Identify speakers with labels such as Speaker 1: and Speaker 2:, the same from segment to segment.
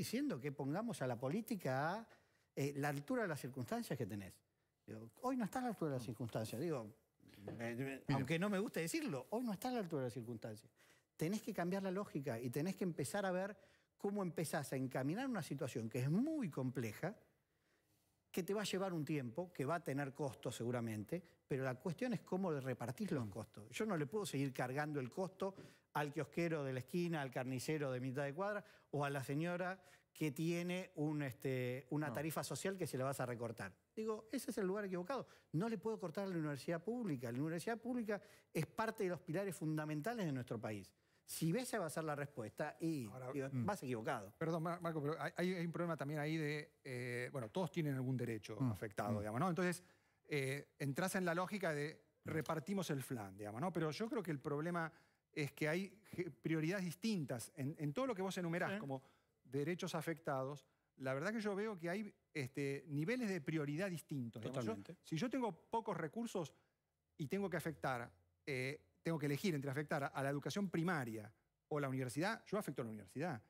Speaker 1: diciendo que pongamos a la política a eh, la altura de las circunstancias que tenés. hoy no está a la altura de las circunstancias. Digo, aunque no me guste decirlo, hoy no está a la altura de las circunstancias. Tenés que cambiar la lógica y tenés que empezar a ver cómo empezás a encaminar una situación que es muy compleja, que te va a llevar un tiempo, que va a tener costos seguramente, pero la cuestión es cómo repartirlo en mm. costos. Yo no le puedo seguir cargando el costo al kiosquero de la esquina, al carnicero de mitad de cuadra o a la señora que tiene este, una tarifa social que se la vas a recortar. Digo, ese es el lugar equivocado. No le puedo cortar a la universidad pública. La universidad pública es parte de los pilares fundamentales
Speaker 2: de nuestro país. Si ves, va a ser la respuesta y mm. vas equivocado. Perdón, Marco, pero hay, un problema también ahí de, eh, bueno, todos tienen algún derecho mm. afectado, mm. digamos, ¿no? Entonces, eh, entras en la lógica de repartimos el flan, digamos, ¿no? Pero yo creo que el problema es que hay prioridades distintas en, todo lo que vos enumerás como derechos afectados. La verdad que yo veo que hay este, niveles de prioridad distintos. Totalmente. si yo tengo pocos recursos y tengo que afectar eh, tengo que elegir entre afectar a la educación primaria o la universidad, yo afecto a la universidad.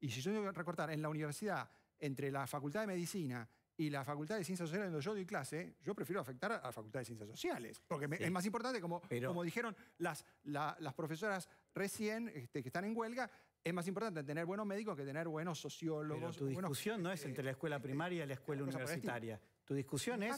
Speaker 2: Y si yo tengo que recortar en la universidad entre la facultad de medicina y la Facultad de Ciencias Sociales, donde yo doy clase, yo prefiero afectar a la Facultad de Ciencias Sociales. Porque es más importante, como, como dijeron las, las profesoras recién este, que están en huelga, es más importante tener buenos médicos que tener buenos sociólogos. Pero tu discusión no es eh, entre la escuela eh, primaria y la eh, escuela universitaria. Tu discusión es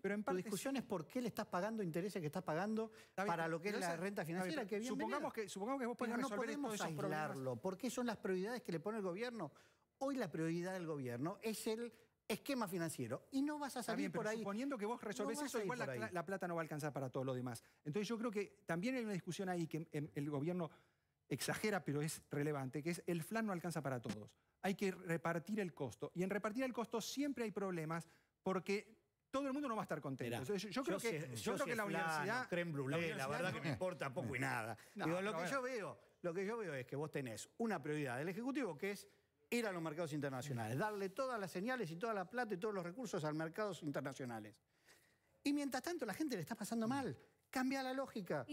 Speaker 1: pero en parte, la discusión es por qué le estás pagando intereses que estás pagando para lo que es la renta financiera. que supongamos,
Speaker 2: que, supongamos que vos podés no podemos aislarlo,
Speaker 1: porque son las prioridades que le pone el gobierno. Hoy la prioridad del gobierno es el esquema financiero y no vas a salir por ahí. Suponiendo que vos resolvés eso, igual la,
Speaker 2: la, plata no va a alcanzar para todo lo demás. Entonces yo creo que también hay una discusión ahí que em, el gobierno exagera, pero es relevante, que es el flan no alcanza para todos. Hay que repartir el costo. Y en repartir el costo siempre hay problemas porque todo el mundo no va a estar contento. yo, creo que, la universidad. la, verdad que me
Speaker 1: importa poco y nada. lo, que yo veo, lo que yo veo es que vos tenés una prioridad del Ejecutivo que es ir a los mercados internacionales, darle todas las señales y toda la plata y todos los recursos a los mercados internacionales. Y mientras tanto, la gente le está pasando mal. Cambia la lógica.